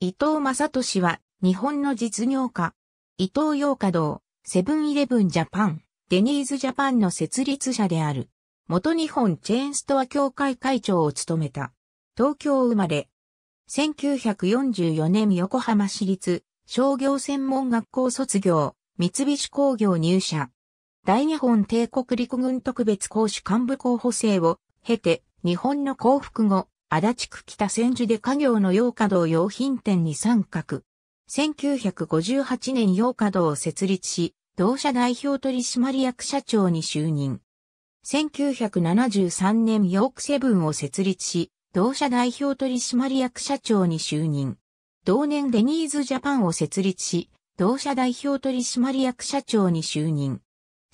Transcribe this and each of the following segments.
伊藤正俊は、日本の実業家。伊藤洋華堂、セブンイレブンジャパン、デニーズジャパンの設立者である。元日本チェーンストア協会会長を務めた。東京生まれ。1944年横浜市立商業専門学校卒業、三菱工業入社。大日本帝国陸軍特別公主幹部候補生を経て、日本の降伏後、足立区北千住で家業の洋華堂用品店に参画。1958年洋華堂を設立し、同社代表取締役社長に就任。1973年ヨークセブンを設立し、同社代表取締役社長に就任。同年デニーズジャパンを設立し、同社代表取締役社長に就任。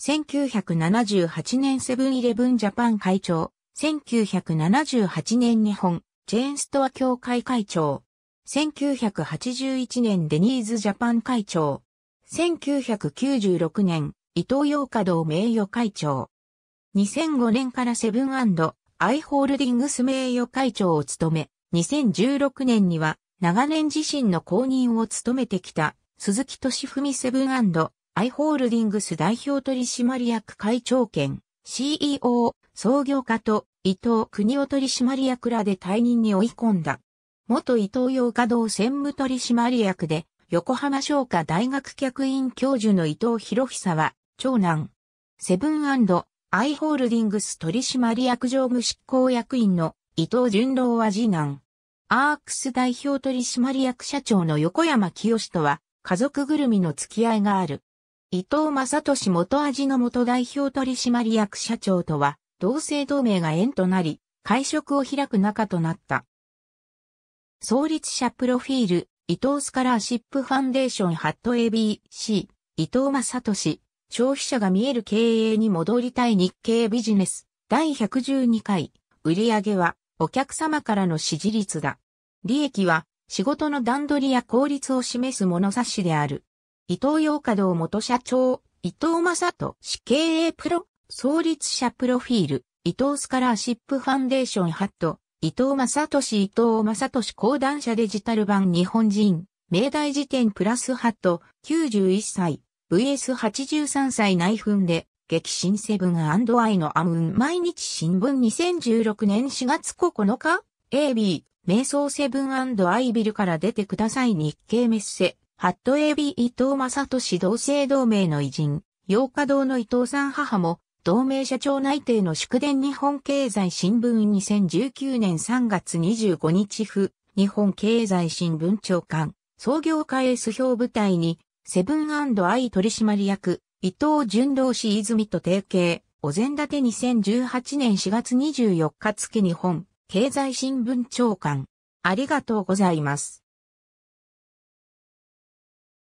1978年セブンイレブンジャパン会長、1978年日本、チェーンストア協会会長。1981年デニーズジャパン会長。1996年、伊東洋華堂名誉会長。2005年からセブンアイ・ホールディングス名誉会長を務め、2016年には長年自身の公認を務めてきた鈴木敏文セブンアイ・ホールディングス代表取締役会長兼 CEO、創業家と伊藤国夫取締役らで退任に追い込んだ。元伊藤洋華堂専務取締役で、横浜商科大学客員教授の伊藤博久は、長男、セブンアイ・ホールディングス取締役常務執行役員の伊藤淳郎は次男、アークス代表取締役社長の横山清とは、家族ぐるみの付き合いがある。伊藤正俊元味の元代表取締役社長とは、同姓同名が縁となり、会食を開く仲となった。創立者プロフィール、伊藤スカラーシップファンデーションハット ABC、伊藤正俊、消費者が見える経営に戻りたい日経ビジネス、第112回、売上は、お客様からの支持率だ。利益は、仕事の段取りや効率を示す物差しである。伊藤洋華堂元社長、伊藤正人死経営プロ、創立者プロフィール、伊藤スカラーシップファンデーションハット、伊藤正氏伊藤正氏講談社デジタル版日本人、明大辞典プラスハット、91歳、VS83 歳内紛で、激震セブンアイのアムーン毎日新聞2016年4月9日 AB 瞑想セブンアイビルから出てください日経メッセハット AB 伊藤正俊同姓同名の偉人、洋華堂の伊藤さん母も、同盟社長内定の祝電日本経済新聞2019年3月25日付、日本経済新聞長官、創業家 S 表部隊に、セブンアイ取締役、伊藤淳郎氏泉と提携、お膳立て2018年4月24日付日本、経済新聞長官。ありがとうございます。